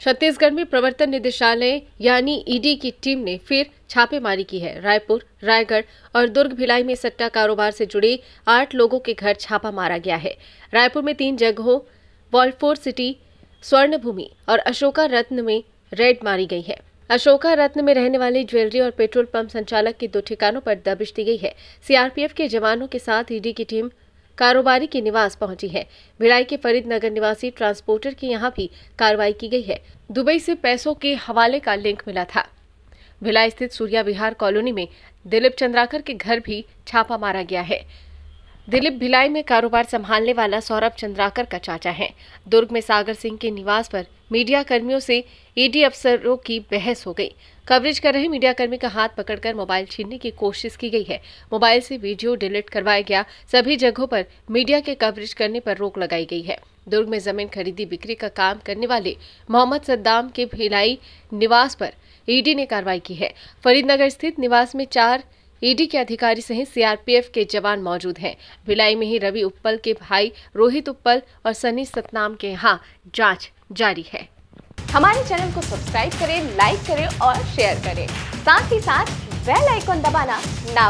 छत्तीसगढ़ में प्रवर्तन निदेशालय यानी ईडी की टीम ने फिर छापेमारी की है रायपुर रायगढ़ और दुर्ग भिलाई में सट्टा कारोबार से जुड़े आठ लोगों के घर छापा मारा गया है रायपुर में तीन जगहों वॉल्फोर सिटी स्वर्ण भूमि और अशोका रत्न में रेड मारी गई है अशोका रत्न में रहने वाले ज्वेलरी और पेट्रोल पंप संचालक के दो ठिकानों पर दबिश दी गई है सीआरपीएफ के जवानों के साथ ईडी की टीम कारोबारी के निवास पहुंची है भिलाई के फरीद नगर निवासी ट्रांसपोर्टर की यहाँ भी कार्रवाई की गई है दुबई से पैसों के हवाले का लिंक मिला था भिलाई स्थित सूर्या विहार कॉलोनी में दिलीप चंद्राकर के घर भी छापा मारा गया है दिलीप भिलाई में कारोबार संभालने वाला सौरभ चंद्राकर का चाचा है दुर्ग में सागर सिंह के निवास पर मीडिया कर्मियों से ईडी अफसरों की बहस हो गई कवरेज कर रहे मीडिया कर्मी का हाथ पकड़कर मोबाइल छीनने की कोशिश की गई है मोबाइल से वीडियो डिलीट करवाया गया सभी जगहों पर मीडिया के कवरेज करने पर रोक लगाई गई है दुर्ग में जमीन खरीदी बिक्री का काम करने वाले मोहम्मद सद्दाम के भिलाई निवास पर ईडी ने कार्रवाई की है फरीदनगर स्थित निवास में चार ईडी के अधिकारी सहित सीआरपीएफ के जवान मौजूद हैं भिलाई में ही रवि उपल के भाई रोहित उपल और सनी सतनाम के यहाँ जांच जारी है हमारे चैनल को सब्सक्राइब करें लाइक करें और शेयर करें साथ ही साथ बेल आइकन दबाना ना